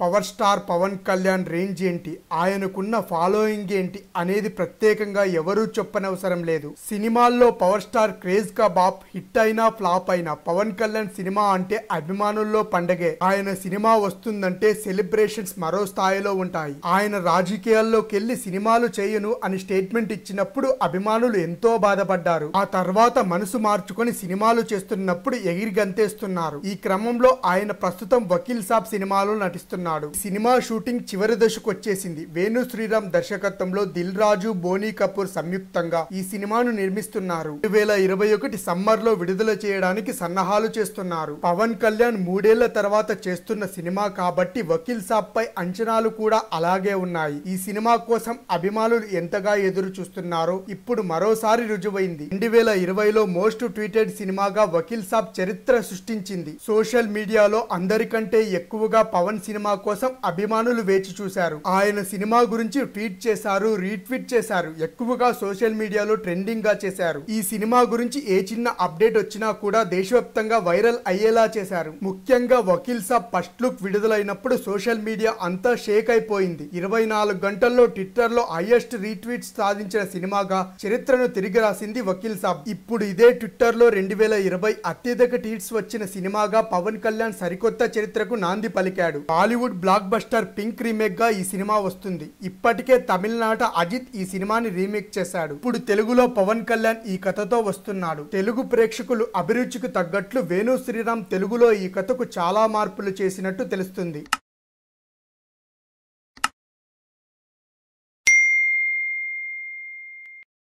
power star Pawan Kalyan range ఏంటి ఆయనకున్న following ఏంటి అనేది ప్రత్యేకంగా ఎవరూ చెప్పనవసరం లేదు సినిమాల్లో పవర్ స్టార్ క్రేజ్ కా బాప్ హిట్ అయినా ఫ్లాప్ అయినా పవన్ కళ్యాణ్ సినిమా అంటే అభిమానుల్లో పండగే ఆయన సినిమా వస్తుందంటే సెలబ్రేషన్స్ మరో స్థాయిలో ఉంటాయి ఆయన రాజకీయాల్లోకెళ్లి సినిమాలు చేయను అని స్టేట్మెంట్ ఇచ్చినప్పుడు అభిమానులు ఎంతో బాధపడ్డారు ఆ తర్వాత మనసు మార్చుకొని సినిమాలు చేస్తున్నప్పుడు ఎగిరి గంతేస్తున్నారు ఈ క్రమంలో ఆయన ప్రస్తుతం వకీల్ సాబ్ సినిమాలో నటిస్తున్నారు చేస్తున్నాడు సినిమా షూటింగ్ చివరి దశకు వచ్చేసింది వేణు శ్రీరామ్ దర్శకత్వంలో దిల్ రాజు బోనీ కపూర్ సంయుక్తంగా ఈ సినిమాను నిర్మిస్తున్నారు రెండు వేల ఇరవై ఒకటి సమ్మర్ లో విడుదల చేయడానికి సన్నాహాలు చేస్తున్నారు పవన్ కళ్యాణ్ మూడేళ్ల తర్వాత చేస్తున్న సినిమా కాబట్టి వకీల్ సాబ్ పై అంచనాలు కూడా అలాగే ఉన్నాయి ఈ సినిమా కోసం అభిమానులు ఎంతగా ఎదురు చూస్తున్నారో ఇప్పుడు మరోసారి రుజువైంది రెండు వేల ఇరవైలో మోస్ట్ ట్వీటెడ్ సినిమాగా వకీల్ సాబ్ చరిత్ర సృష్టించింది సోషల్ మీడియాలో అందరికంటే ఎక్కువగా పవన్ సినిమా కోసం అభిమానులు వేచి చూశారు ఆయన సినిమా గురించి ట్వీట్ చేశారు రీట్వీట్ చేశారు ఎక్కువగా సోషల్ మీడియాలో ట్రెండింగ్ గా చేశారు ఈ సినిమా గురించి ఏ చిన్న అప్డేట్ వచ్చినా కూడా దేశవ్యాప్తంగా వైరల్ అయ్యేలా చేశారు ముఖ్యంగా వకీల్ సాబ్ ఫస్ట్ లుక్ విడుదలైనప్పుడు సోషల్ మీడియా అంతా షేక్ అయిపోయింది ఇరవై నాలుగు గంటల్లో ట్విట్టర్లో హైయెస్ట్ రీట్వీట్స్ సాధించిన సినిమాగా చరిత్రను తిరిగి రాసింది వకీల్ సాబ్ ఇప్పుడు ఇదే ట్విట్టర్లో రెండు వేల ఇరవై అత్యధిక ట్వీట్స్ వచ్చిన సినిమాగా పవన్ కళ్యాణ్ సరికొత్త చరిత్రకు నాంది పలికాడు Bollywood Bollywood blockbuster Pink remake గా ఈ సినిమా వస్తుంది ఇప్పటికే తమిళనాట అజిత్ ఈ సినిమాని రీమేక్ చేశాడు ఇప్పుడు తెలుగులో పవన్ కళ్యాణ్ ఈ కథతో వస్తున్నాడు తెలుగు ప్రేక్షకులు అభిరుచికి తగ్గట్లు వేణు శ్రీరామ్ తెలుగులో ఈ కథకు చాలా మార్పులు చేసినట్టు తెలుస్తుంది